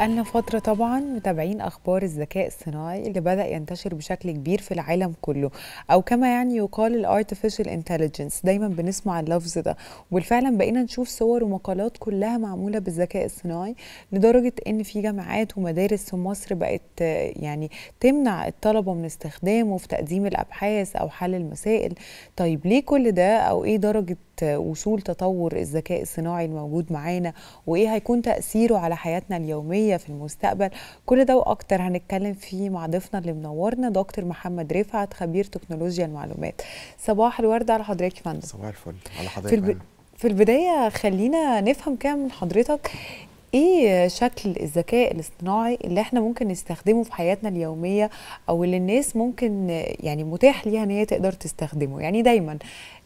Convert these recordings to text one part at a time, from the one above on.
بقالنا فترة طبعا متابعين أخبار الذكاء الصناعي اللي بدأ ينتشر بشكل كبير في العالم كله أو كما يعني يقال الارتفيشال انتليجنس دايما بنسمع اللفظ ده وبالفعل بقينا نشوف صور ومقالات كلها معمولة بالذكاء الصناعي لدرجة إن في جامعات ومدارس في مصر بقت يعني تمنع الطلبة من استخدامه في تقديم الأبحاث أو حل المسائل طيب ليه كل ده أو إيه درجة وصول تطور الذكاء الصناعي الموجود معانا وايه هيكون تاثيره على حياتنا اليوميه في المستقبل كل ده واكتر هنتكلم فيه مع ضيفنا اللي منورنا دكتور محمد رفعت خبير تكنولوجيا المعلومات صباح الورد على حضرتك يا فندم صباح الفل على حضرتك في, الب... في البدايه خلينا نفهم كام من حضرتك ايه شكل الذكاء الاصطناعي اللي احنا ممكن نستخدمه في حياتنا اليوميه او اللي الناس ممكن يعني متاح ليها ان هي تقدر تستخدمه يعني دايما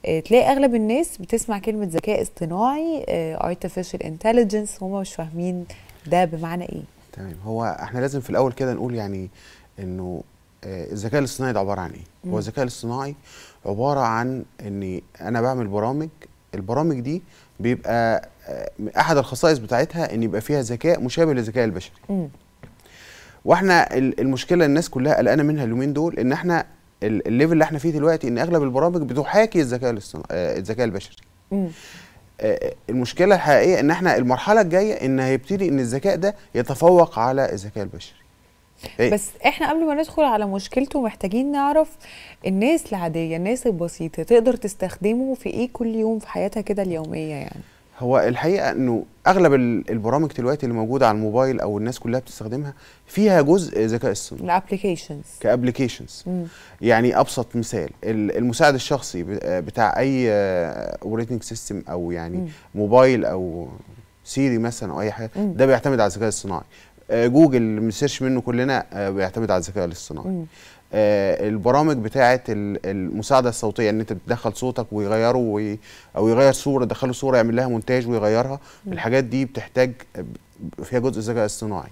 آه، تلاقي اغلب الناس بتسمع كلمه ذكاء اصطناعي آه، artificial intelligence هما مش فاهمين ده بمعنى ايه تمام هو احنا لازم في الاول كده نقول يعني انه آه، الذكاء الاصطناعي ده عباره عن ايه هو الذكاء الاصطناعي عباره عن اني انا بعمل برامج البرامج دي بيبقى احد الخصائص بتاعتها ان يبقى فيها ذكاء مشابه للذكاء البشري واحنا المشكله الناس كلها قلقانه منها اليومين دول ان احنا الليفل اللي احنا فيه دلوقتي ان اغلب البرامج بتحاكي الذكاء الاصطناعي آه، الذكاء البشري مم. آه، آه، المشكله الحقيقيه ان احنا المرحله الجايه ان هيبتدي ان الذكاء ده يتفوق على الذكاء البشري إيه؟ بس احنا قبل ما ندخل على مشكلته محتاجين نعرف الناس العاديه الناس البسيطه تقدر تستخدمه في ايه كل يوم في حياتها كده اليوميه يعني هو الحقيقه انه اغلب البرامج دلوقتي اللي موجوده على الموبايل او الناس كلها بتستخدمها فيها جزء ذكاء اصطناعي الابلكيشنز كابلكيشنز يعني ابسط مثال المساعد الشخصي بتاع اي اوبريتنج آه، سيستم او يعني مم. موبايل او سيري مثلا او اي حاجه مم. ده بيعتمد على الذكاء الاصطناعي آه، جوجل بنسيرش منه كلنا آه، بيعتمد على الذكاء الاصطناعي آه، البرامج بتاعه المساعده الصوتيه ان انت بتدخل صوتك ويغيره وي او يغير صوره تدخله صوره يعمل لها مونتاج ويغيرها الحاجات دي بتحتاج فيها جزء ذكاء اصطناعي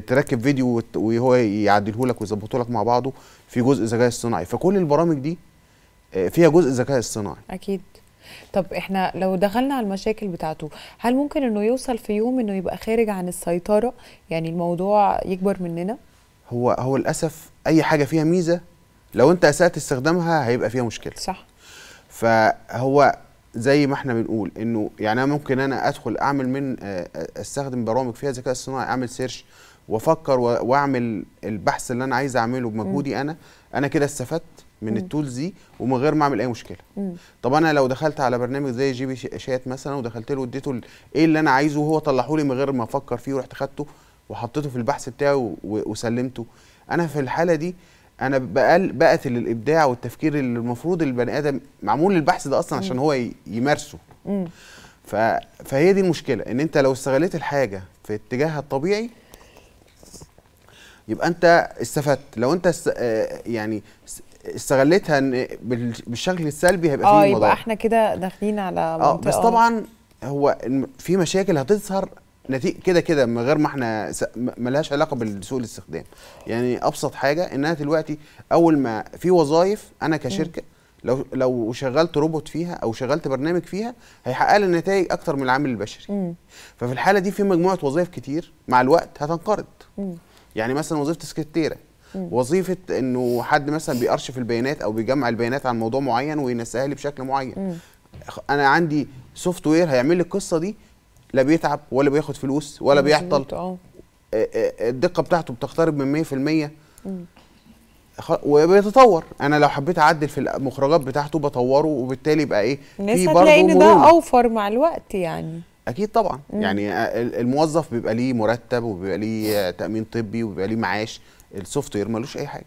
تركب فيديو وهو يعدله لك ويظبطه لك مع بعضه في جزء ذكاء اصطناعي فكل البرامج دي آه، فيها جزء ذكاء اصطناعي اكيد طب احنا لو دخلنا على المشاكل بتاعته هل ممكن انه يوصل في يوم انه يبقى خارج عن السيطره يعني الموضوع يكبر مننا هو هو للاسف اي حاجه فيها ميزه لو انت اسات استخدامها هيبقى فيها مشكله صح فهو زي ما احنا بنقول انه يعني انا ممكن انا ادخل اعمل من آه، آه، استخدم برامج فيها ذكاء اصطناعي اعمل سيرش وافكر واعمل البحث اللي انا عايز اعمله بمجهودي انا انا كده استفدت من التولز دي ومن غير ما اعمل اي مشكله طب انا لو دخلت على برنامج زي جي بي شات مثلا ودخلت له اديته ايه اللي انا عايزه وهو طلعه لي من غير ما افكر فيه ورحت خدته وحطيته في البحث بتاعي وسلمته انا في الحاله دي انا بقل بقتل الابداع والتفكير اللي المفروض البني ادم معمول للبحث ده اصلا عشان هو يمارسه فهي دي المشكله ان انت لو استغليت الحاجه في اتجاهها الطبيعي يبقى انت استفدت لو انت است... آه، يعني استغليتها بالشكل السلبي هيبقى فيه اه يبقى احنا كده داخلين على آه، منطقه اه بس طبعا هو في مشاكل هتظهر نتيجه كده كده من غير ما احنا ملهاش علاقه بسوء الاستخدام يعني ابسط حاجه انها دلوقتي اول ما في وظائف انا كشركه لو لو شغلت روبوت فيها او شغلت برنامج فيها هيحقق لي نتائج اكتر من العامل البشري م. ففي الحاله دي في مجموعه وظائف كتير مع الوقت هتنقرض يعني مثلا وظيفه سكرتيره وظيفه انه حد مثلا بيأرشف البيانات او بيجمع البيانات عن موضوع معين وينساها لي بشكل معين م. انا عندي سوفت وير هيعمل لي القصه دي لا بيتعب ولا بياخد فلوس ولا بيعطل اه. آه، آه، الدقه بتاعته بتقترب من 100% وبيتطور انا لو حبيت اعدل في المخرجات بتاعته بطوره وبالتالي يبقى ايه في برضه ان ده اوفر مع الوقت يعني اكيد طبعا مم. يعني الموظف بيبقى ليه مرتب وبيبقى ليه تامين طبي وبيبقى ليه معاش السوفت وير ملوش اي حاجه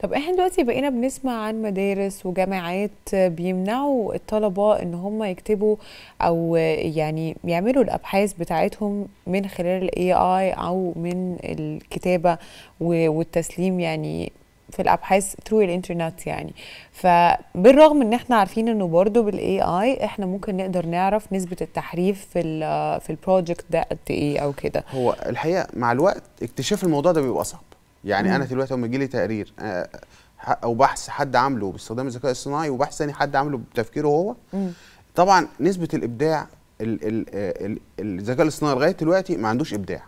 طب احنا دلوقتي بقينا بنسمع عن مدارس وجامعات بيمنعوا الطلبه ان هم يكتبوا او يعني يعملوا الابحاث بتاعتهم من خلال الاي اي او من الكتابه والتسليم يعني في الابحاث ثرو الانترنت يعني فبالرغم ان احنا عارفين انه برضو بالاي اي احنا ممكن نقدر نعرف نسبه التحريف في الـ في البروجكت ده قد ايه او كده هو الحقيقه مع الوقت اكتشاف الموضوع ده بيبقى صعب يعني مم. انا دلوقتي لما يجي لي تقرير آه، او بحث حد عامله باستخدام الذكاء الصناعي وبحث ثاني حد عامله بتفكيره هو مم. طبعا نسبه الابداع آه، الذكاء الاصطناعي لغايه دلوقتي ما عندوش ابداع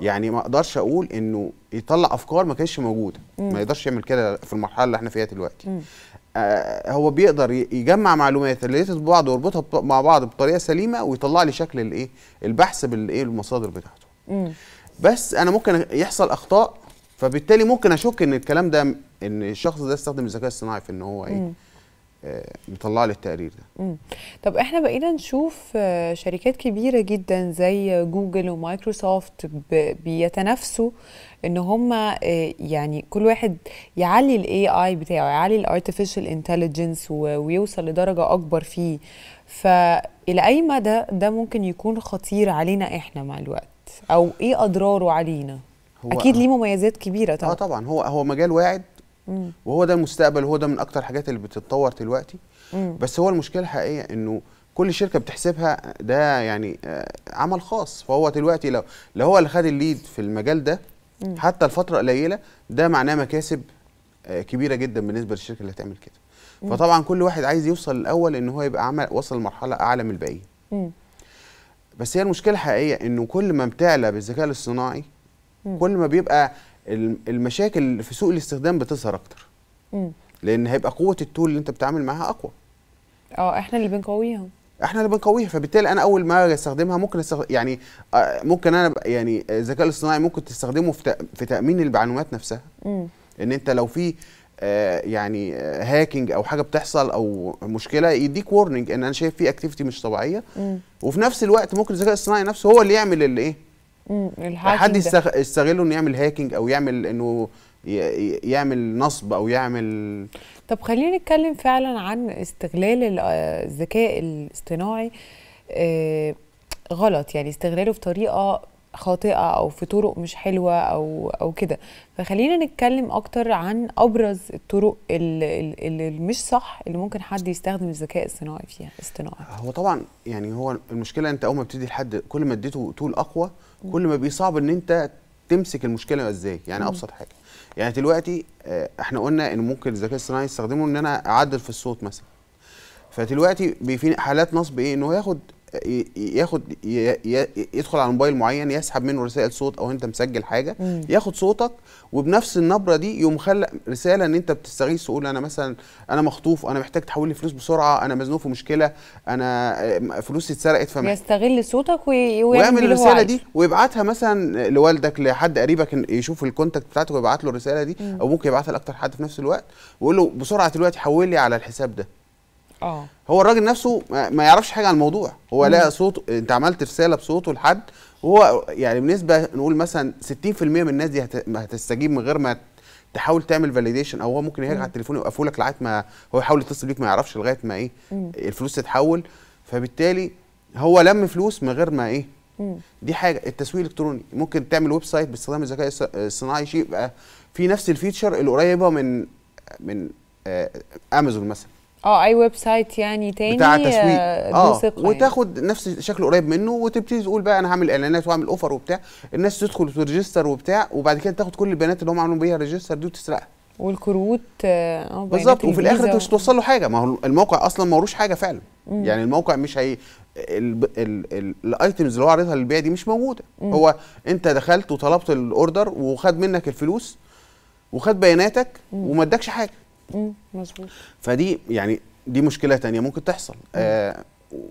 يعني ما اقدرش اقول انه يطلع افكار ما كانتش موجوده مم. ما يقدرش يعمل كده في المرحله اللي احنا فيها دلوقتي آه هو بيقدر يجمع معلومات اللي ريليتد ببعض ويربطها مع بعض بطريقه سليمه ويطلع لي شكل الايه البحث بالايه المصادر بتاعته مم. بس انا ممكن يحصل اخطاء فبالتالي ممكن اشك ان الكلام ده ان الشخص ده استخدم الذكاء الصناعي في ان هو ايه آه، مطلع لي التقرير ده مم. طب احنا بقينا نشوف آه، شركات كبيره جدا زي جوجل ومايكروسوفت بيتنافسوا ان هم آه، يعني كل واحد يعلي الاي اي بتاعه يعلي الارتفيشال انتليجنس ويوصل لدرجه اكبر فيه فالى اي مدى ده ممكن يكون خطير علينا احنا مع الوقت او ايه اضراره علينا هو اكيد أه. ليه مميزات كبيره طبعا اه طبعا هو هو مجال واعد مم. وهو ده المستقبل وهو ده من اكتر الحاجات اللي بتتطور دلوقتي بس هو المشكله الحقيقيه انه كل شركه بتحسبها ده يعني آه، عمل خاص فهو دلوقتي لو لو هو اللي خد الليد في المجال ده مم. حتى لفتره قليله ده معناه مكاسب آه، كبيره جدا بالنسبه للشركه اللي هتعمل كده فطبعا كل واحد عايز يوصل الاول ان هو يبقى عمل وصل لمرحله اعلى من الباقيين بس هي المشكله الحقيقيه انه كل ما بتعلى بالذكاء الاصطناعي كل ما بيبقى المشاكل في سوق الاستخدام بتظهر اكتر مم. لان هيبقى قوه التول اللي انت بتتعامل معاها اقوى اه احنا اللي بنقويها احنا اللي بنقويها فبالتالي انا اول ما استخدمها ممكن استخدم يعني آه، ممكن انا يعني آه، الذكاء الاصطناعي ممكن تستخدمه في تامين المعلومات نفسها مم. ان انت لو في آه، يعني هاكينج او حاجه بتحصل او مشكله يديك وورنينج ان انا شايف في اكتيفيتي مش طبيعيه مم. وفي نفس الوقت ممكن الذكاء الاصطناعي نفسه هو اللي يعمل اللي ايه حد يستغله انه يعمل هاكينج او يعمل انه يعمل نصب او يعمل طب خلينا نتكلم فعلا عن استغلال آه، الذكاء الاصطناعي آه، غلط يعني استغلاله في طريقه خاطئه او في طرق مش حلوه او او كده فخلينا نتكلم اكتر عن ابرز الطرق اللي مش صح اللي ممكن حد يستخدم الذكاء الصناعي فيها الاصطناعي هو طبعا يعني هو المشكله انت اول ما بتدي لحد كل ما اديته طول اقوى كل ما بيصعب ان انت تمسك المشكله ازاي يعني مم. ابسط حاجه يعني دلوقتي آه، احنا قلنا ان ممكن الذكاء الصناعي يستخدمه ان انا اعدل في الصوت مثلا فدلوقتي في حالات نصب ايه انه ياخد ياخد يدخل على موبايل معين يسحب منه رسائل صوت او انت مسجل حاجه ياخد صوتك وبنفس النبره دي يقوم خلق رساله ان انت بتستغيث تقول انا مثلا انا مخطوف انا محتاج تحول لي فلوس بسرعه انا مزنوق في مشكله انا فلوسي اتسرقت فما يستغل صوتك ويعمل الرساله دي ويبعتها مثلا لوالدك لحد قريبك يشوف الكونتاكت بتاعتك ويبعت له الرساله دي مم. او ممكن يبعتها لاكتر حد في نفس الوقت ويقول له بسرعه دلوقتي حول لي على الحساب ده اه. هو الراجل نفسه ما يعرفش حاجه عن الموضوع هو لقى صوت انت عملت رساله بصوته لحد هو يعني بنسبه نقول مثلا 60% من الناس دي هتستجيب من غير ما تحاول تعمل فاليديشن او هو ممكن يهاجم على التليفون يوقفه لك لغايه ما هو يحاول يتصل بيك ما يعرفش لغايه ما ايه مم. الفلوس تتحول فبالتالي هو لم فلوس من غير ما ايه مم. دي حاجه التسويق الالكتروني ممكن تعمل ويب سايت باستخدام الذكاء الصناعي شيء يبقى في نفس الفيتشر القريبه من من امازون آه، مثلا اه اي ويب سايت يعني تاني بتاع تسويق اه, آه، يعني. وتاخد يعني. نفس شكل قريب منه وتبتدي تقول بقى انا هعمل اعلانات واعمل اوفر وبتاع الناس تدخل وتريجستر وبتاع وبعد كده تاخد كل البيانات اللي هم عملوا بيها ريجستر دي وتسرقها والكروت اه, آه، بالظبط وفي الاخر انت مش توصل له حاجه ما هو الموقع اصلا ما وروش حاجه فعلا مم. يعني الموقع مش هي الايتمز اللي هو عارضها للبيع دي مش موجوده مم. هو انت دخلت وطلبت الاوردر وخد منك الفلوس وخد بياناتك وما ادكش حاجه مظبوط فدي يعني دي مشكله تانية ممكن تحصل مم. آه،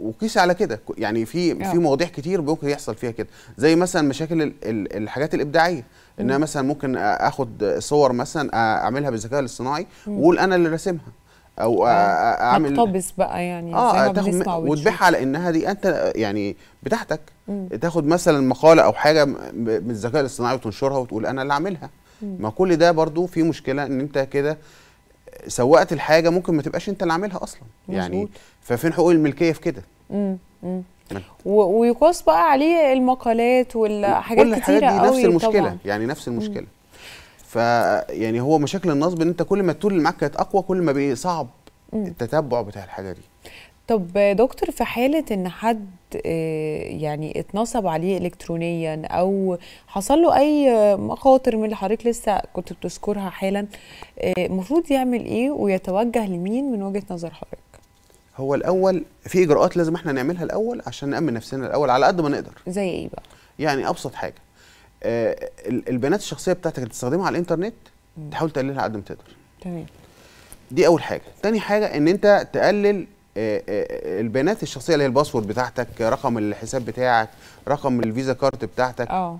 وقيس على كده يعني في آه. في مواضيع كتير ممكن يحصل فيها كده زي مثلا مشاكل الحاجات الابداعيه ان انا مثلا ممكن اخد صور مثلا اعملها بالذكاء الاصطناعي واقول انا اللي راسمها او آه، اعمل مقتبس بقى يعني اه تاخد وتبيعها على انها دي انت يعني بتاعتك تاخد مثلا مقاله او حاجه من الذكاء الاصطناعي وتنشرها وتقول انا اللي عاملها ما كل ده برضو في مشكله ان انت كده سوقت الحاجه ممكن ما تبقاش انت اللي عاملها اصلا مزبوط. يعني ففين حقوق الملكيه في كده ويقاس بقى عليه المقالات والحاجات كتيره قوي كتيره دي نفس المشكله طبعا. يعني نفس المشكله ف يعني هو مشاكل النصب ان انت كل ما التول اللي معاك كانت اقوى كل ما بيصعب التتبع بتاع الحاجه دي طب دكتور في حالة إن حد آه، يعني اتنصب عليه إلكترونيا أو حصل له أي مخاطر من اللي حضرتك لسه كنت بتذكرها حالا آه، المفروض يعمل إيه ويتوجه لمين من وجهة نظر حضرتك؟ هو الأول في إجراءات لازم إحنا نعملها الأول عشان نأمن نفسنا الأول على قد ما نقدر زي إيه بقى؟ يعني أبسط حاجة آه، البيانات الشخصية بتاعتك اللي بتستخدمها على الإنترنت تحاول تقللها على قد ما تقدر تمام دي أول حاجة تاني حاجة إن أنت تقلل البيانات الشخصيه اللي هي الباسورد بتاعتك رقم الحساب بتاعك رقم الفيزا كارت بتاعتك اه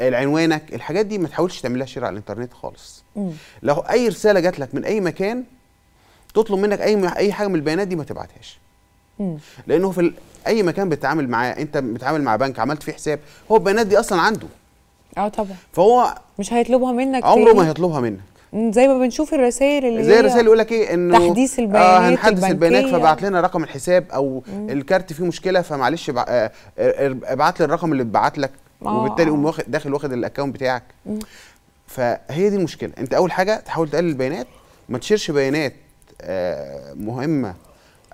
عنوانك الحاجات دي ما تحاولش تعملها شير على الانترنت خالص لو اي رساله جات لك من اي مكان تطلب منك اي اي حاجه من البيانات دي ما تبعتهاش لانه في اي مكان بتتعامل معاه انت بتتعامل مع بنك عملت فيه حساب هو البيانات دي اصلا عنده اه طبعا فهو مش هيطلبها منك عمره ما هيطلبها منك زي ما بنشوف الرسائل اللي زي الرسائل اللي يقول لك ايه انه تحديث البيانات آه هنحدث البيانات فبعت لنا رقم الحساب او مم. الكارت فيه مشكله فمعلش آه، آه، ابعت لي الرقم اللي اتبعت لك آه وبالتالي قوم داخل واخد الاكونت بتاعك مم. فهي دي المشكله انت اول حاجه تحاول تقلل البيانات ما تشيرش بيانات آه مهمه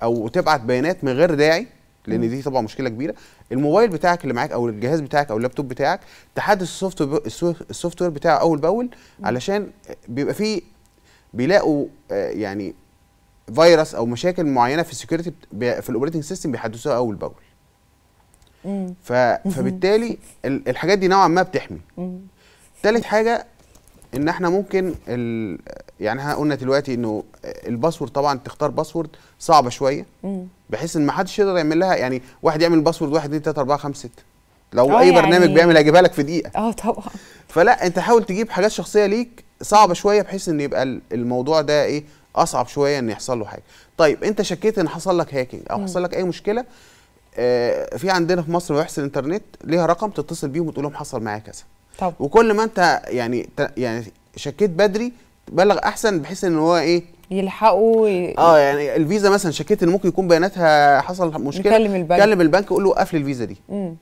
او تبعت بيانات من غير داعي لان دي طبعا مشكله كبيره الموبايل بتاعك اللي معاك او الجهاز بتاعك او اللابتوب بتاعك تحدث السوفت السوفت وير بتاعه اول باول علشان بيبقى فيه بيلاقوا آه، يعني فيروس او مشاكل معينه في السكيورتي في الاوبريتنج سيستم بيحدثوها اول باول فبالتالي الحاجات دي نوعا ما بتحمي ثالث حاجه ان احنا ممكن ال... يعني احنا قلنا دلوقتي انه الباسورد طبعا تختار باسورد صعبه شويه بحيث ان ما حدش يقدر يعمل لها يعني واحد يعمل باسورد 1 2 3 4 5 6 لو آه اي يعني برنامج بيعمل هيجيبها لك في دقيقه اه طبعا فلا انت حاول تجيب حاجات شخصيه ليك صعبه شويه بحيث ان يبقى الموضوع ده ايه اصعب شويه ان يحصل له حاجه طيب انت شكيت ان حصل لك هاكينج او حصل لك اي مشكله آه في عندنا في مصر مباحث الانترنت ليها رقم تتصل بيهم وتقول لهم حصل معايا كذا طبعا وكل ما انت يعني يعني شكيت بدري بلغ احسن بحيث ان هو ايه يلحقوا ي... اه يعني الفيزا مثلا شكيت ان ممكن يكون بياناتها حصل مشكله كلم البنك كلم البنك وقول له قفل الفيزا دي مم.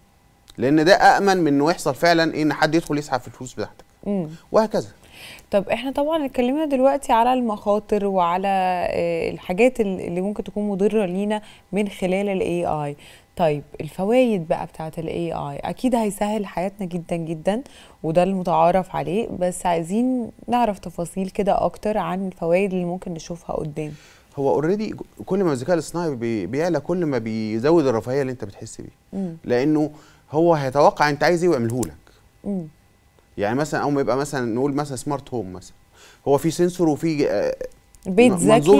لان ده امن من انه يحصل فعلا ان حد يدخل يسحب في الفلوس بتاعتك وهكذا طب احنا طبعا اتكلمنا دلوقتي على المخاطر وعلى آه، الحاجات اللي ممكن تكون مضره لينا من خلال الاي اي طيب الفوائد بقى بتاعه الاي اي اكيد هيسهل حياتنا جدا جدا وده المتعارف عليه بس عايزين نعرف تفاصيل كده اكتر عن الفوائد اللي ممكن نشوفها قدام هو اوريدي كل ما الذكاء الاصطناعي بيعلى كل ما بيزود الرفاهيه اللي انت بتحس بيه لانه هو هيتوقع انت عايز ايه ويعمله لك يعني مثلا اول ما يبقى مثلا نقول مثلا سمارت هوم مثلا هو في سنسور وفي آه، بيت ذكي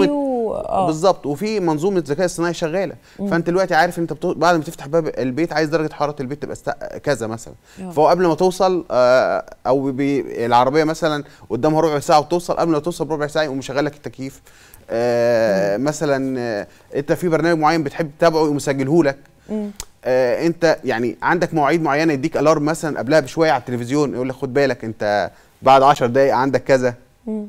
اه بالظبط وفي منظومه ذكاء اصطناعي شغاله مم. فانت دلوقتي عارف انت بتو... بعد ما تفتح باب البيت عايز درجه حراره البيت تبقى استق... كذا مثلا أوه. فهو قبل ما توصل آه او بي... العربيه مثلا قدامها ربع ساعه وتوصل قبل ما توصل بربع ساعه يقوم مشغل لك التكييف آه مثلا آه انت في برنامج معين بتحب تتابعه يقوم مسجله لك آه انت يعني عندك مواعيد معينه يديك الارم مثلا قبلها بشويه على التلفزيون يقول لك خد بالك انت بعد 10 دقائق عندك كذا مم.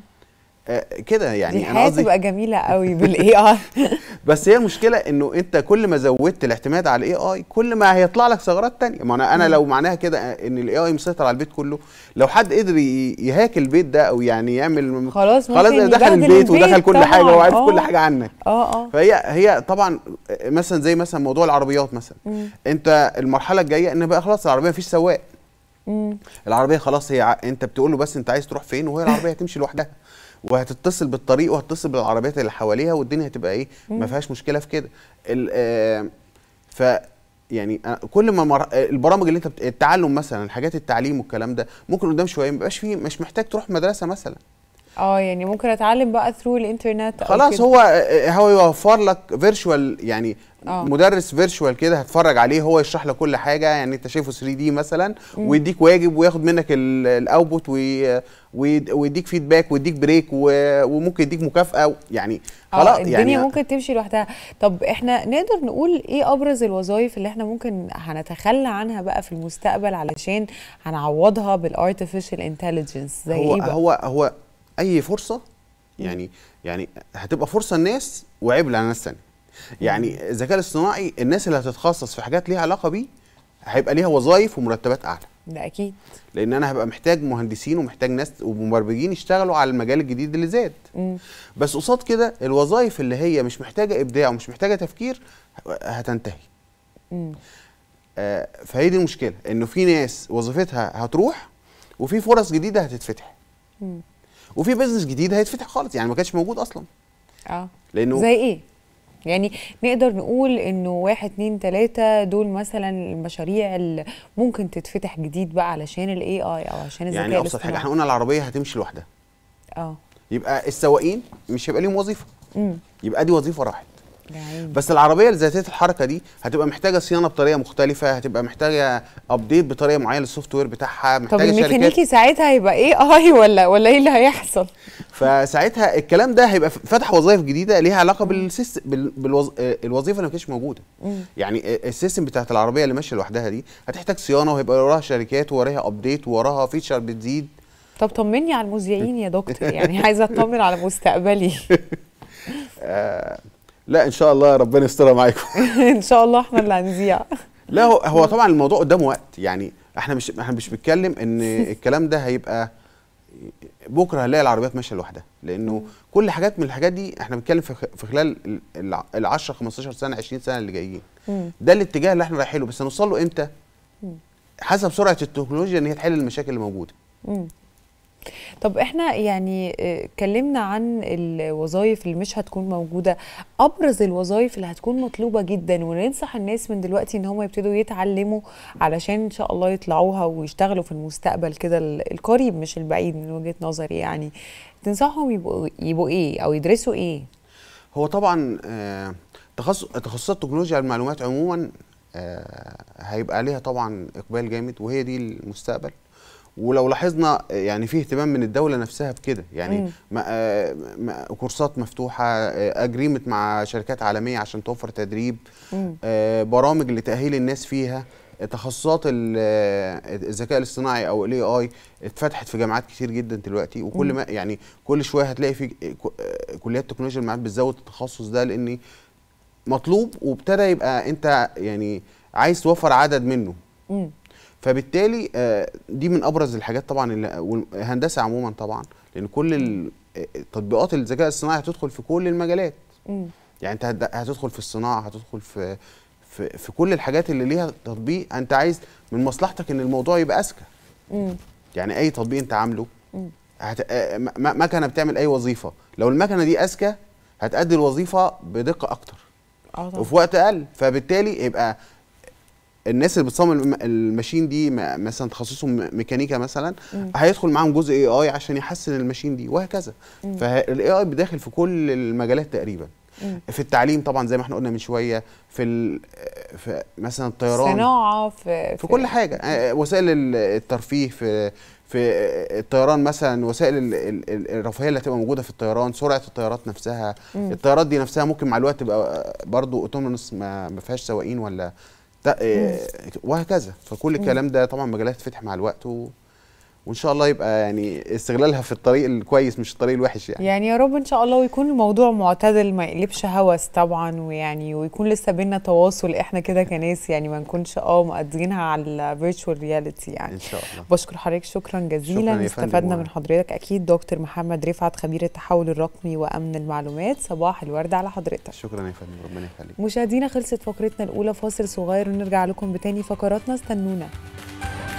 آه، كده يعني انا قصدي تبقى جميله قوي بالاي اي بس هي المشكله انه انت كل ما زودت الاعتماد على الاي اي كل ما هيطلع لك ثغرات تانية ما انا انا لو معناها كده ان الاي اي مسيطر على البيت كله لو حد قدر يهاك البيت ده او يعني يعمل خلاص خلاص دخل البيت, البيت ودخل كل طبعاً. حاجه وعارف كل آه. حاجه عنك اه اه فهي هي طبعا مثلا زي مثلا موضوع العربيات مثلا مم. انت المرحله الجايه ان بقى خلاص العربيه مفيش سواق العربيه خلاص هي انت بتقول له بس انت عايز تروح فين وهي العربيه هتمشي لوحدها وهتتصل بالطريق وهتتصل بالعربيات اللي حواليها والدنيا هتبقى ايه ما فيهاش مشكله في كده آه، ف يعني آه، كل ما مر... آه، البرامج اللي انت بت... التعلم مثلا الحاجات التعليم والكلام ده ممكن قدام شويه ما يبقاش فيه مش محتاج تروح مدرسه مثلا اه يعني ممكن اتعلم بقى ثرو الانترنت خلاص هو آه، هو يوفر لك فيرتشوال يعني أوه. مدرس فيرتشوال كده هتفرج عليه هو يشرح لك كل حاجه يعني انت شايفه 3 دي مثلا ويديك واجب وياخد منك الاوتبوت ويديك فيدباك ويديك بريك وممكن يديك مكافاه يعني آه، خلاص يعني الدنيا ممكن تمشي لوحدها طب احنا نقدر نقول ايه ابرز الوظائف اللي احنا ممكن هنتخلى عنها بقى في المستقبل علشان هنعوضها بالارتفيشال انتليجنس زي هو ايه بقى؟ هو هو اي فرصه يعني يعني هتبقى فرصه الناس وعيب الناس ثانيه يعني الذكاء الاصطناعي الناس اللي هتتخصص في حاجات ليها علاقه بيه هيبقى ليها وظائف ومرتبات اعلى ده اكيد لان انا هبقى محتاج مهندسين ومحتاج ناس ومبرمجين يشتغلوا على المجال الجديد اللي زاد م. بس قصاد كده الوظائف اللي هي مش محتاجه ابداع ومش محتاجه تفكير هتنتهي آه فهي دي المشكله انه في ناس وظيفتها هتروح وفي فرص جديده هتتفتح م. وفي بزنس جديد هيتفتح خالص يعني ما كانش موجود اصلا اه لانه زي ايه يعني نقدر نقول انه واحد اتنين تلاتة دول مثلا المشاريع اللي ممكن تتفتح جديد بقى علشان الاي اي او عشان الذكاء يعني ابسط حاجه احنا قلنا العربيه هتمشي لوحدها اه يبقى السواقين مش هيبقى ليهم وظيفه مم. يبقى دي وظيفه راحت بس العربيه ذاتيه الحركه دي هتبقى محتاجه صيانه بطريقه مختلفه هتبقى محتاجه ابديت بطريقه معينه للسوفت وير بتاعها محتاجه طب الميكانيكي ساعتها هيبقى ايه اي آه، ولا ولا ايه اللي هيحصل فساعتها الكلام ده هيبقى فتح وظائف جديده ليها علاقه بالسيستم بالوظ... الوظيفه اللي ما كانتش موجوده يعني السيستم بتاعت العربيه اللي ماشيه لوحدها دي هتحتاج صيانه وهيبقى وراها شركات وراها ابديت وراها فيتشر بتزيد طب طمني على المذيعين يا دكتور يعني عايزه اطمن على مستقبلي آه، لا ان شاء الله ربنا يسترها معاكم ان شاء الله احنا اللي هنذيع لا هو هو طبعا الموضوع قدامه وقت يعني احنا مش احنا مش بنتكلم ان الكلام ده هيبقى بكره هنلاقي العربيات ماشيه لوحدها لانه كل حاجات من الحاجات دي احنا بنتكلم في خلال ال 10 15 سنه 20 سنه اللي جايين ده الاتجاه اللي احنا رايحين له بس هنوصل له امتى؟ حسب سرعه التكنولوجيا ان هي تحل المشاكل اللي موجوده طب احنا يعني آه، اتكلمنا عن الوظائف اللي مش هتكون موجوده ابرز الوظائف اللي هتكون مطلوبه جدا وننصح الناس من دلوقتي ان هم يبتدوا يتعلموا علشان ان شاء الله يطلعوها ويشتغلوا في المستقبل كده القريب مش البعيد من وجهه نظري يعني تنصحهم يبقوا يبقوا ايه او يدرسوا ايه هو طبعا آه، تخصصات تكنولوجيا المعلومات عموما آه، هيبقى عليها طبعا اقبال جامد وهي دي المستقبل ولو لاحظنا يعني في اهتمام من الدوله نفسها بكده يعني آه، ما كورسات مفتوحه اجريمت آه، مع شركات عالميه عشان توفر تدريب آه، برامج لتاهيل الناس فيها تخصصات الذكاء الاصطناعي او الاي اي اتفتحت في جامعات كتير جدا دلوقتي وكل ما يعني كل شويه هتلاقي في كليات تكنولوجيا المعلومات بتزود التخصص ده لان مطلوب وابتدى يبقى انت يعني عايز توفر عدد منه فبالتالي آه، دي من ابرز الحاجات طبعا الهندسه عموما طبعا لان كل آه، تطبيقات الذكاء الصناعي هتدخل في كل المجالات م. يعني انت هتدخل في الصناعه هتدخل في في, في كل الحاجات اللي ليها تطبيق انت عايز من مصلحتك ان الموضوع يبقى اذكى يعني اي تطبيق انت عامله هت... آه، مكنه بتعمل اي وظيفه لو المكنه دي اذكى هتأدي الوظيفه بدقه اكتر وفي وقت اقل فبالتالي يبقى الناس اللي بتصمم الماشين دي مثلا تخصصهم ميكانيكا مثلا هيدخل معاهم جزء اي اي عشان يحسن الماشين دي وهكذا فالاي اي داخل في كل المجالات تقريبا في التعليم طبعا زي ما احنا قلنا من شويه في, ال... في مثلا الطيران صناعه في في كل حاجه آه، وسائل الترفيه في في الطيران مثلا وسائل الرفاهيه اللي هتبقى موجوده في الطيران سرعه الطيارات نفسها مم. الطيارات دي نفسها ممكن مع الوقت تبقى برضه اوتومنس ما فيهاش سواقين ولا آه، وهكذا فكل الكلام ده طبعا مجالات تفتح مع الوقت و... وان شاء الله يبقى يعني استغلالها في الطريق الكويس مش الطريق الوحش يعني يعني يا رب ان شاء الله ويكون الموضوع معتدل ما يقلبش هوس طبعا ويعني ويكون لسه بينا تواصل احنا كده كناس يعني ما نكونش اه مقدرينها على الفيرتشوال رياليتي يعني ان شاء الله بشكر حضرتك شكرا جزيلا شكرا استفدنا من حضرتك اكيد دكتور محمد رفعت خبير التحول الرقمي وامن المعلومات صباح الورد على حضرتك شكرا يا فندم ربنا يخليك مشاهدينا خلصت فقرتنا الاولى فاصل صغير ونرجع لكم بتاني فقراتنا استنونا